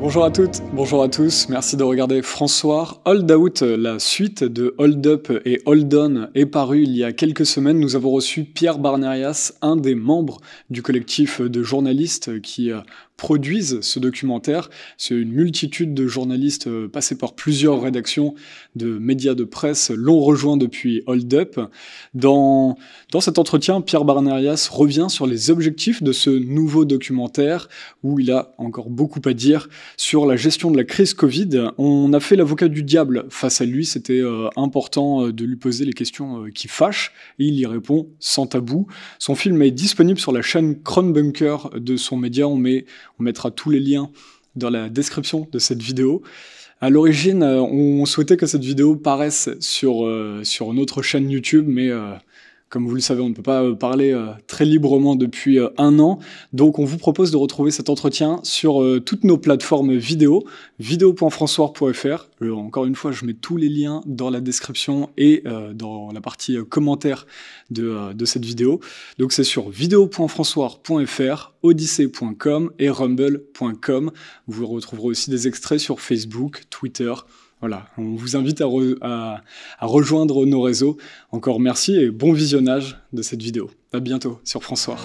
Bonjour à toutes, bonjour à tous, merci de regarder François. Hold Out, la suite de Hold Up et Hold On est parue il y a quelques semaines. Nous avons reçu Pierre Barnerias, un des membres du collectif de journalistes qui euh, produisent ce documentaire. C'est une multitude de journalistes euh, passés par plusieurs rédactions de médias de presse l'ont rejoint depuis Hold Up. Dans, dans cet entretien, Pierre Barnarias revient sur les objectifs de ce nouveau documentaire où il a encore beaucoup à dire sur la gestion de la crise Covid. On a fait l'avocat du diable face à lui. C'était euh, important euh, de lui poser les questions qui fâchent et il y répond sans tabou. Son film est disponible sur la chaîne Cronbunker de son média. On met on mettra tous les liens dans la description de cette vidéo. À l'origine, euh, on souhaitait que cette vidéo paraisse sur, euh, sur notre chaîne YouTube, mais euh, comme vous le savez, on ne peut pas euh, parler euh, très librement depuis euh, un an. Donc, on vous propose de retrouver cet entretien sur toutes nos plateformes vidéo, vidéo.françois.fr. Encore une fois, je mets tous les liens dans la description et dans la partie commentaire de, cette vidéo. Donc, c'est sur vidéo.françois.fr, odyssey.com et rumble.com. Vous retrouverez aussi des extraits sur Facebook, Twitter, voilà, on vous invite à, rejoindre nos réseaux. Encore merci et bon visionnage de cette vidéo. À bientôt sur François.